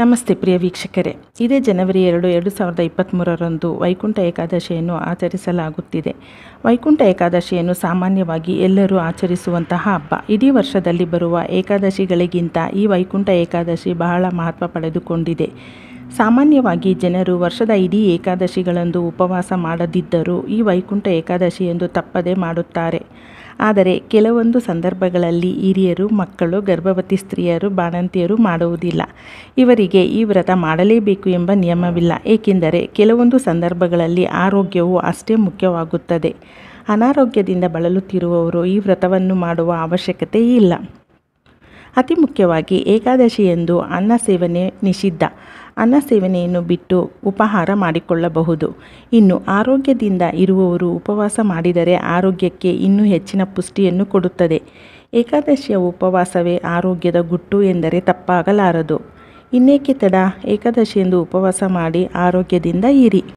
ನಮಸ್ತೆ ಪ್ರಿಯ ವೀಕ್ಷಕರೇ ಇದೇ ಜನವರಿ ಎರಡು ಎರಡು ಸಾವಿರದ ಇಪ್ಪತ್ತ್ಮೂರರಂದು ವೈಕುಂಠ ಏಕಾದಶಿಯನ್ನು ಆಚರಿಸಲಾಗುತ್ತಿದೆ ವೈಕುಂಠ ಏಕಾದಶಿಯನ್ನು ಸಾಮಾನ್ಯವಾಗಿ ಎಲ್ಲರೂ ಆಚರಿಸುವಂತಹ ಹಬ್ಬ ಇಡೀ ವರ್ಷದಲ್ಲಿ ಬರುವ ಏಕಾದಶಿಗಳಿಗಿಂತ ಈ ವೈಕುಂಠ ಏಕಾದಶಿ ಬಹಳ ಮಹತ್ವ ಪಡೆದುಕೊಂಡಿದೆ ಸಾಮಾನ್ಯವಾಗಿ ಜನರು ವರ್ಷದ ಇಡೀ ಏಕಾದಶಿಗಳಂದು ಉಪವಾಸ ಮಾಡದಿದ್ದರೂ ಈ ವೈಕುಂಠ ಏಕಾದಶಿಯೆಂದು ತಪ್ಪದೇ ಮಾಡುತ್ತಾರೆ ಆದರೆ ಕೆಲವೊಂದು ಸಂದರ್ಭಗಳಲ್ಲಿ ಹಿರಿಯರು ಮಕ್ಕಳು ಗರ್ಭವತಿ ಸ್ತ್ರೀಯರು ಬಾಣಂತಿಯರು ಮಾಡುವುದಿಲ್ಲ ಇವರಿಗೆ ಈ ವ್ರತ ಮಾಡಲೇಬೇಕು ಎಂಬ ನಿಯಮವಿಲ್ಲ ಏಕೆಂದರೆ ಕೆಲವೊಂದು ಸಂದರ್ಭಗಳಲ್ಲಿ ಆರೋಗ್ಯವು ಅಷ್ಟೇ ಮುಖ್ಯವಾಗುತ್ತದೆ ಅನಾರೋಗ್ಯದಿಂದ ಬಳಲುತ್ತಿರುವವರು ಈ ವ್ರತವನ್ನು ಮಾಡುವ ಅವಶ್ಯಕತೆ ಇಲ್ಲ ಅತಿ ಮುಖ್ಯವಾಗಿ ಏಕಾದಶಿ ಎಂದು ಅನ್ನ ಸೇವನೆ ನಿಷಿದ್ಧ ಅನ್ನ ಸೇವನೆಯನ್ನು ಬಿಟ್ಟು ಉಪಹಾರ ಮಾಡಿಕೊಳ್ಳಬಹುದು ಇನ್ನು ಆರೋಗ್ಯದಿಂದ ಇರುವವರು ಉಪವಾಸ ಮಾಡಿದರೆ ಆರೋಗ್ಯಕ್ಕೆ ಇನ್ನೂ ಹೆಚ್ಚಿನ ಪುಷ್ಟಿಯನ್ನು ಕೊಡುತ್ತದೆ ಏಕಾದಶಿಯ ಉಪವಾಸವೇ ಆರೋಗ್ಯದ ಗುಟ್ಟು ಎಂದರೆ ತಪ್ಪಾಗಲಾರದು ಇನ್ನೇಕೆ ತಡ ಏಕಾದಶಿಯೆಂದು ಉಪವಾಸ ಮಾಡಿ ಆರೋಗ್ಯದಿಂದ ಇರಿ